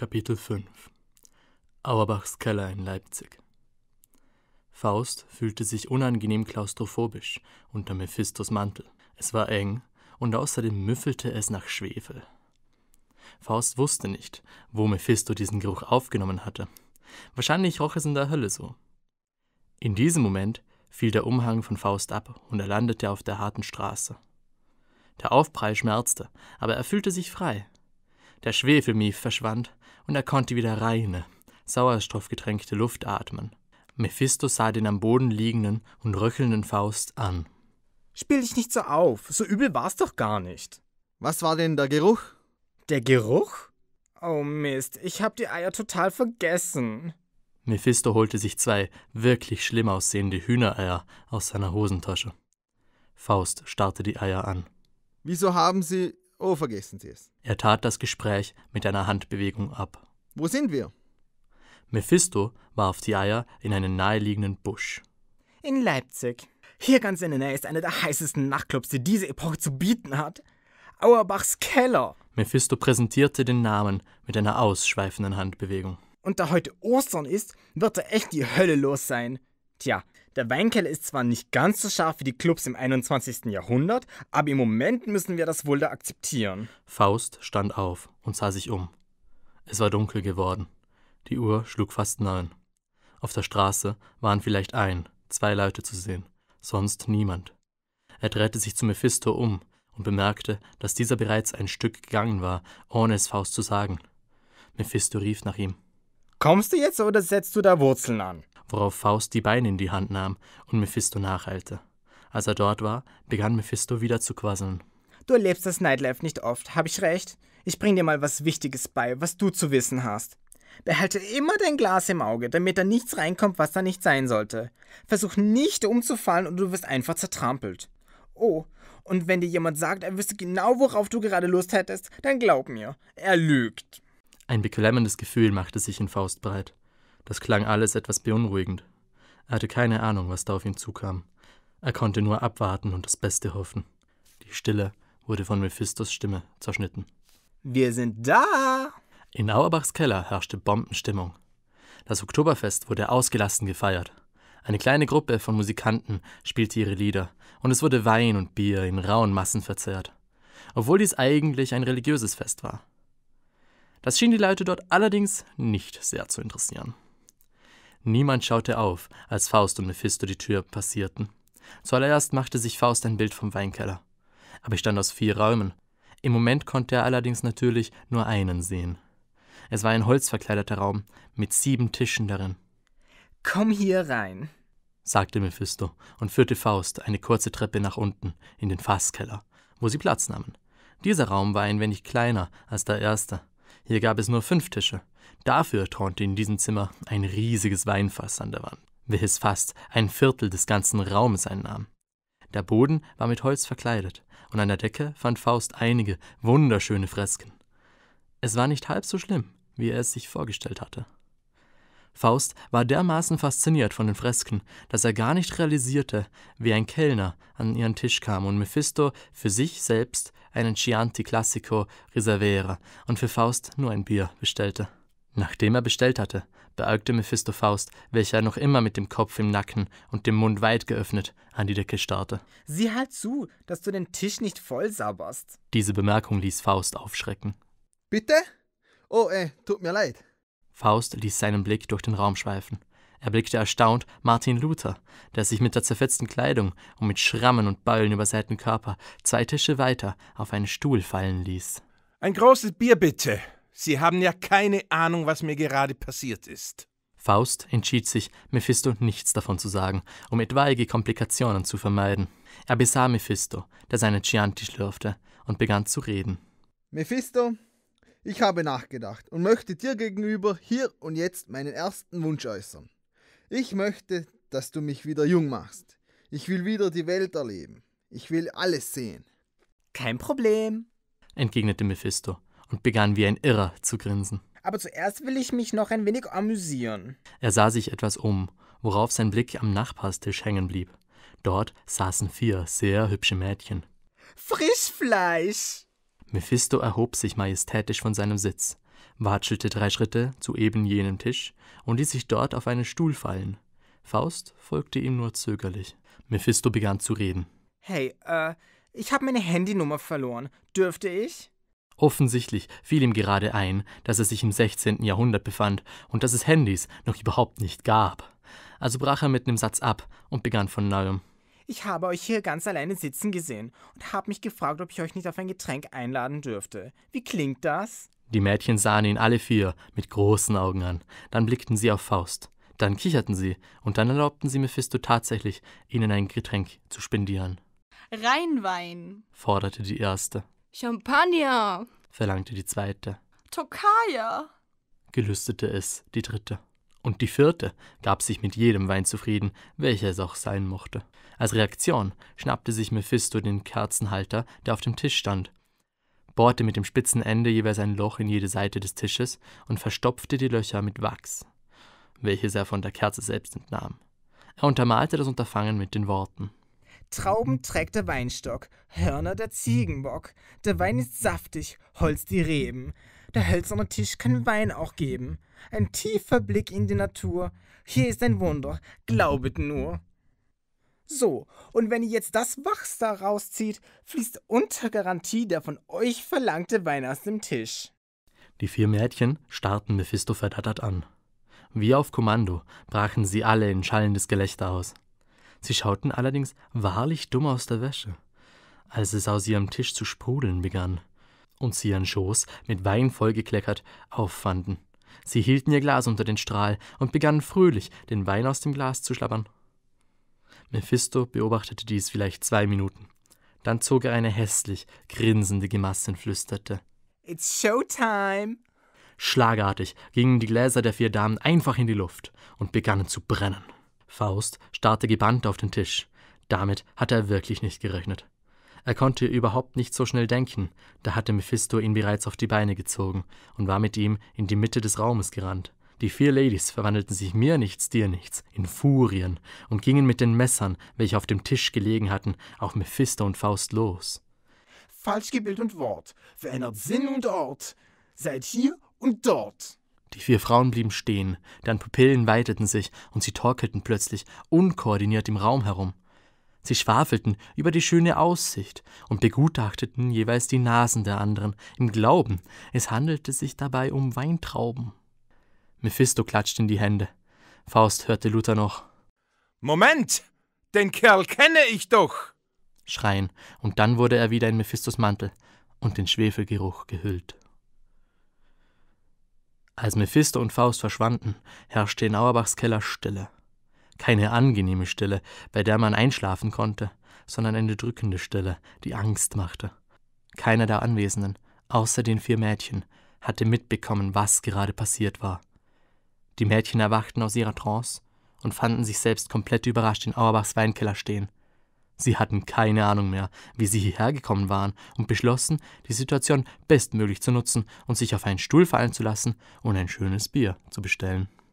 Kapitel 5 Auerbachs Keller in Leipzig Faust fühlte sich unangenehm klaustrophobisch unter Mephistos Mantel. Es war eng und außerdem müffelte es nach Schwefel. Faust wusste nicht, wo Mephisto diesen Geruch aufgenommen hatte. Wahrscheinlich roch es in der Hölle so. In diesem Moment fiel der Umhang von Faust ab und er landete auf der harten Straße. Der Aufprall schmerzte, aber er fühlte sich frei. Der Schwefelmief verschwand und er konnte wieder reine, sauerstoffgetränkte Luft atmen. Mephisto sah den am Boden liegenden und röchelnden Faust an. Spiel dich nicht so auf, so übel war's doch gar nicht. Was war denn der Geruch? Der Geruch? Oh Mist, ich hab die Eier total vergessen. Mephisto holte sich zwei wirklich schlimm aussehende Hühnereier aus seiner Hosentasche. Faust starrte die Eier an. Wieso haben Sie Oh, vergessen Sie es. Er tat das Gespräch mit einer Handbewegung ab. Wo sind wir? Mephisto warf die Eier in einen naheliegenden Busch. In Leipzig. Hier ganz in der Nähe ist einer der heißesten Nachtclubs, die diese Epoche zu bieten hat. Auerbachs Keller. Mephisto präsentierte den Namen mit einer ausschweifenden Handbewegung. Und da heute Ostern ist, wird da echt die Hölle los sein. Tja, der Weinkeller ist zwar nicht ganz so scharf wie die Clubs im 21. Jahrhundert, aber im Moment müssen wir das wohl akzeptieren. Faust stand auf und sah sich um. Es war dunkel geworden. Die Uhr schlug fast neun. Auf der Straße waren vielleicht ein, zwei Leute zu sehen, sonst niemand. Er drehte sich zu Mephisto um und bemerkte, dass dieser bereits ein Stück gegangen war, ohne es Faust zu sagen. Mephisto rief nach ihm. Kommst du jetzt oder setzt du da Wurzeln an? worauf Faust die Beine in die Hand nahm und Mephisto nacheilte. Als er dort war, begann Mephisto wieder zu quasseln. Du erlebst das Nightlife nicht oft, hab ich recht? Ich bring dir mal was Wichtiges bei, was du zu wissen hast. Behalte immer dein Glas im Auge, damit da nichts reinkommt, was da nicht sein sollte. Versuch nicht umzufallen und du wirst einfach zertrampelt. Oh, und wenn dir jemand sagt, er wüsste genau, worauf du gerade Lust hättest, dann glaub mir, er lügt. Ein beklemmendes Gefühl machte sich in Faust breit. Das klang alles etwas beunruhigend. Er hatte keine Ahnung, was da auf ihn zukam. Er konnte nur abwarten und das Beste hoffen. Die Stille wurde von Mephistos Stimme zerschnitten. Wir sind da! In Auerbachs Keller herrschte Bombenstimmung. Das Oktoberfest wurde ausgelassen gefeiert. Eine kleine Gruppe von Musikanten spielte ihre Lieder und es wurde Wein und Bier in rauen Massen verzehrt, obwohl dies eigentlich ein religiöses Fest war. Das schien die Leute dort allerdings nicht sehr zu interessieren. Niemand schaute auf, als Faust und Mephisto die Tür passierten. Zuallererst machte sich Faust ein Bild vom Weinkeller. Aber ich stand aus vier Räumen. Im Moment konnte er allerdings natürlich nur einen sehen. Es war ein holzverkleideter Raum mit sieben Tischen darin. Komm hier rein, sagte Mephisto und führte Faust eine kurze Treppe nach unten in den Fasskeller, wo sie Platz nahmen. Dieser Raum war ein wenig kleiner als der erste. Hier gab es nur fünf Tische. Dafür thronte in diesem Zimmer ein riesiges Weinfass an der Wand, welches fast ein Viertel des ganzen Raumes einnahm. Der Boden war mit Holz verkleidet, und an der Decke fand Faust einige wunderschöne Fresken. Es war nicht halb so schlimm, wie er es sich vorgestellt hatte. Faust war dermaßen fasziniert von den Fresken, dass er gar nicht realisierte, wie ein Kellner an ihren Tisch kam und Mephisto für sich selbst einen Chianti Classico Riservera und für Faust nur ein Bier bestellte. Nachdem er bestellt hatte, beäugte Mephisto Faust, welcher noch immer mit dem Kopf im Nacken und dem Mund weit geöffnet an die Decke starrte. Sieh halt zu, dass du den Tisch nicht voll sauberst. Diese Bemerkung ließ Faust aufschrecken. Bitte? Oh, äh, tut mir leid. Faust ließ seinen Blick durch den Raum schweifen. Er blickte erstaunt Martin Luther, der sich mit der zerfetzten Kleidung und mit Schrammen und Beulen übersäten Körper zwei Tische weiter auf einen Stuhl fallen ließ. Ein großes Bier bitte. Sie haben ja keine Ahnung, was mir gerade passiert ist. Faust entschied sich, Mephisto nichts davon zu sagen, um etwaige Komplikationen zu vermeiden. Er besah Mephisto, der seine Chianti schlürfte, und begann zu reden. Mephisto, ich habe nachgedacht und möchte dir gegenüber hier und jetzt meinen ersten Wunsch äußern. Ich möchte, dass du mich wieder jung machst. Ich will wieder die Welt erleben. Ich will alles sehen. Kein Problem, entgegnete Mephisto und begann wie ein Irrer zu grinsen. Aber zuerst will ich mich noch ein wenig amüsieren. Er sah sich etwas um, worauf sein Blick am Nachbarstisch hängen blieb. Dort saßen vier sehr hübsche Mädchen. Frischfleisch! Mephisto erhob sich majestätisch von seinem Sitz, watschelte drei Schritte zu eben jenem Tisch und ließ sich dort auf einen Stuhl fallen. Faust folgte ihm nur zögerlich. Mephisto begann zu reden. Hey, äh, ich habe meine Handynummer verloren. Dürfte ich? Offensichtlich fiel ihm gerade ein, dass er sich im 16. Jahrhundert befand und dass es Handys noch überhaupt nicht gab. Also brach er mit einem Satz ab und begann von neuem. Ich habe euch hier ganz alleine sitzen gesehen und habe mich gefragt, ob ich euch nicht auf ein Getränk einladen dürfte. Wie klingt das? Die Mädchen sahen ihn alle vier mit großen Augen an. Dann blickten sie auf Faust. Dann kicherten sie und dann erlaubten sie Mephisto tatsächlich, ihnen ein Getränk zu spendieren. Rheinwein, forderte die erste. Champagner, verlangte die zweite. Tokaja, gelüstete es die dritte. Und die vierte gab sich mit jedem Wein zufrieden, welcher es auch sein mochte. Als Reaktion schnappte sich Mephisto den Kerzenhalter, der auf dem Tisch stand, bohrte mit dem spitzen Ende jeweils ein Loch in jede Seite des Tisches und verstopfte die Löcher mit Wachs, welches er von der Kerze selbst entnahm. Er untermalte das Unterfangen mit den Worten. Trauben trägt der Weinstock, Hörner der Ziegenbock. Der Wein ist saftig, Holz die Reben. Der hölzerne Tisch kann Wein auch geben. Ein tiefer Blick in die Natur. Hier ist ein Wunder, glaubet nur. So, und wenn ihr jetzt das Wachs da rauszieht, fließt unter Garantie der von euch verlangte Wein aus dem Tisch. Die vier Mädchen starrten Mephisto verdattert an. Wie auf Kommando brachen sie alle in schallendes Gelächter aus. Sie schauten allerdings wahrlich dumm aus der Wäsche, als es aus ihrem Tisch zu sprudeln begann und sie ihren Schoß, mit Wein vollgekleckert, auffanden. Sie hielten ihr Glas unter den Strahl und begannen fröhlich, den Wein aus dem Glas zu schlabbern. Mephisto beobachtete dies vielleicht zwei Minuten. Dann zog er eine hässlich grinsende Gemasse und flüsterte: It's Showtime! Schlagartig gingen die Gläser der vier Damen einfach in die Luft und begannen zu brennen. Faust starrte gebannt auf den Tisch. Damit hatte er wirklich nicht gerechnet. Er konnte überhaupt nicht so schnell denken, da hatte Mephisto ihn bereits auf die Beine gezogen und war mit ihm in die Mitte des Raumes gerannt. Die vier Ladies verwandelten sich mir nichts, dir nichts, in Furien und gingen mit den Messern, welche auf dem Tisch gelegen hatten, auf Mephisto und Faust los. Falschgebild und Wort verändert Sinn und Ort. Seid hier und dort. Die vier Frauen blieben stehen, deren Pupillen weiteten sich und sie torkelten plötzlich unkoordiniert im Raum herum. Sie schwafelten über die schöne Aussicht und begutachteten jeweils die Nasen der anderen, im Glauben, es handelte sich dabei um Weintrauben. Mephisto klatschte in die Hände. Faust hörte Luther noch. Moment! Den Kerl kenne ich doch! schreien, und dann wurde er wieder in Mephistos Mantel und den Schwefelgeruch gehüllt. Als Mephisto und Faust verschwanden, herrschte in Auerbachs Keller Stille. Keine angenehme Stille, bei der man einschlafen konnte, sondern eine drückende Stille, die Angst machte. Keiner der Anwesenden, außer den vier Mädchen, hatte mitbekommen, was gerade passiert war. Die Mädchen erwachten aus ihrer Trance und fanden sich selbst komplett überrascht in Auerbachs Weinkeller stehen. Sie hatten keine Ahnung mehr, wie sie hierher gekommen waren und beschlossen, die Situation bestmöglich zu nutzen und sich auf einen Stuhl fallen zu lassen und ein schönes Bier zu bestellen.